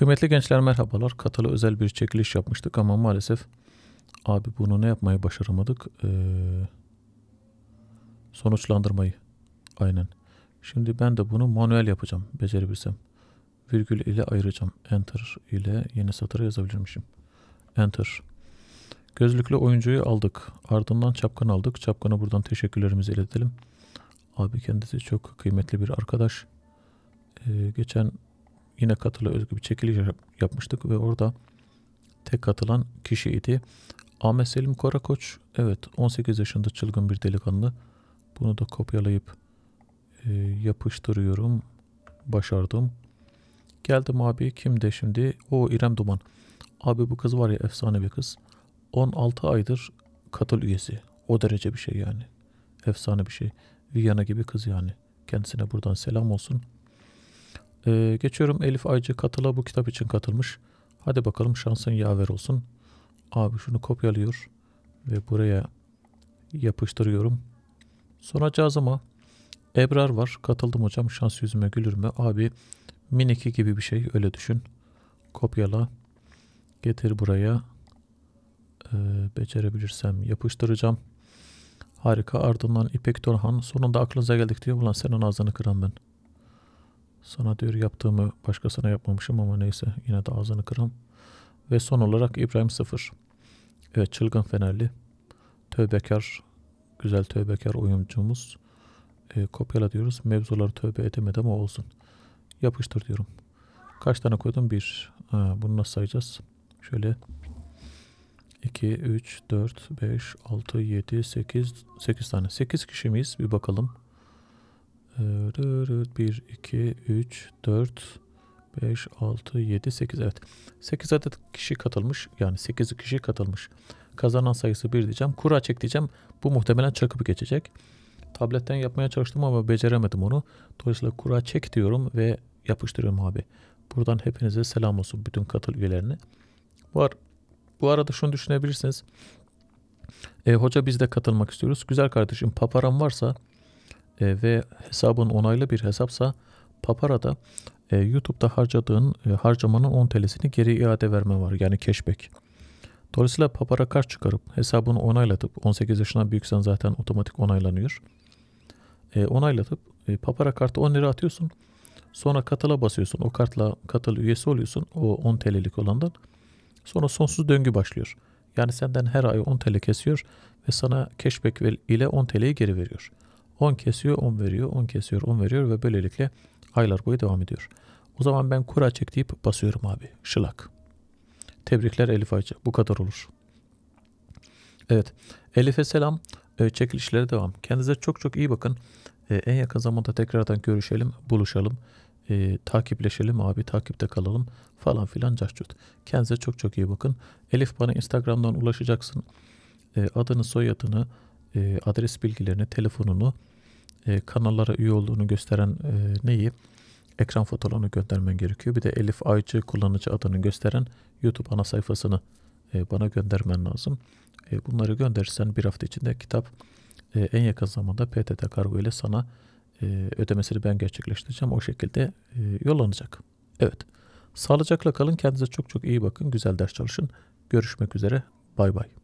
Kıymetli gençler merhabalar. Katala özel bir çekiliş yapmıştık ama maalesef abi bunu ne yapmayı başaramadık? Ee, sonuçlandırmayı. Aynen. Şimdi ben de bunu manuel yapacağım becerebilsem. Virgül ile ayıracağım. Enter ile yeni satıra yazabilirmişim. Enter. Gözlüklü oyuncuyu aldık. Ardından çapkan aldık. Çapkana buradan teşekkürlerimizi iletelim. Abi kendisi çok kıymetli bir arkadaş. Ee, geçen yine katılı özgü bir çekiliş yapmıştık ve orada tek katılan kişiydi. Ahmet Selim Karakoç, evet 18 yaşında çılgın bir delikanlı. Bunu da kopyalayıp e, yapıştırıyorum. Başardım. Geldim abi kimde şimdi? O İrem Duman. Abi bu kız var ya efsane bir kız. 16 aydır katıl üyesi. O derece bir şey yani. Efsane bir şey. Viyana gibi kız yani. Kendisine buradan selam olsun. Ee, geçiyorum Elif Aycı katıla bu kitap için katılmış. Hadi bakalım şansın yaver olsun. Abi şunu kopyalıyor ve buraya yapıştırıyorum. Sonra cazıma Ebrar var. Katıldım hocam. Şans yüzüme gülür mü? Abi miniki gibi bir şey. Öyle düşün. Kopyala. Getir buraya. Ee, becerebilirsem yapıştıracağım. Harika. Ardından İpek Torhan. Sonunda aklınıza geldik diyor. Ulan senin ağzını kıran ben. Sana diyor yaptığımı başkasına yapmamışım ama neyse yine de ağzını kıram. Ve son olarak İbrahim Sıfır. Evet çılgın Fenerli. Tövbekar, güzel tövbekar oyuncumuz. E, kopyala diyoruz. Mevzuları tövbe edemedi ama olsun. Yapıştır diyorum. Kaç tane koydum? Bir. Ha, bunu nasıl sayacağız? Şöyle 2, 3, 4, 5, 6, 7, 8, 8 tane. 8 kişi miyiz? Bir bakalım. 1, 2, 3, 4, 5, 6, 7, 8 evet. 8 adet kişi katılmış yani 8 kişi katılmış. Kazanan sayısı 1 diyeceğim. Kura çek diyeceğim. Bu muhtemelen çakıp geçecek. Tabletten yapmaya çalıştım ama beceremedim onu. Dolayısıyla kura çek diyorum ve yapıştırıyorum abi. Buradan hepinize selam olsun bütün katıl üyelerine. Var. Bu arada şunu düşünebilirsiniz. E, hoca biz de katılmak istiyoruz. Güzel kardeşim paparan varsa e, ve hesabın onaylı bir hesapsa Papara'da e, YouTube'da harcadığın e, harcamanın 10 TL'sini geri iade verme var yani cashback. Dolayısıyla Papara kart çıkarıp hesabını onaylatıp 18 yaşından büyüksen zaten otomatik onaylanıyor. E, onaylatıp e, Papara kartı 10 lira atıyorsun. Sonra katıla basıyorsun. O kartla katıl üyesi oluyorsun. O 10 TL'lik olandan. Sonra sonsuz döngü başlıyor. Yani senden her ay 10 TL kesiyor ve sana cashback ile 10 TL'yi geri veriyor. 10 kesiyor 10 veriyor 10 kesiyor 10 veriyor ve böylelikle aylar boyu devam ediyor. O zaman ben kura çek deyip basıyorum abi şılak. Tebrikler Elif Ayça bu kadar olur. Evet Elif'e selam ee, çekilişlere devam. Kendinize çok çok iyi bakın. Ee, en yakın zamanda tekrardan görüşelim buluşalım. E, takipleşelim abi takipte kalalım falan filan caşcut. Kendinize çok çok iyi bakın. Elif bana Instagram'dan ulaşacaksın. E, adını soyadını e, adres bilgilerini, telefonunu, e, kanallara üye olduğunu gösteren e, neyi? Ekran fotoğrafını göndermen gerekiyor. Bir de Elif Aycı kullanıcı adını gösteren YouTube ana sayfasını e, bana göndermen lazım. E, bunları gönderirsen bir hafta içinde kitap e, en yakın zamanda PTT kargo ile sana e, ödemesini ben gerçekleştireceğim. O şekilde e, yollanacak. Evet. Sağlıcakla kalın. Kendinize çok çok iyi bakın. Güzel ders çalışın. Görüşmek üzere. Bay bay.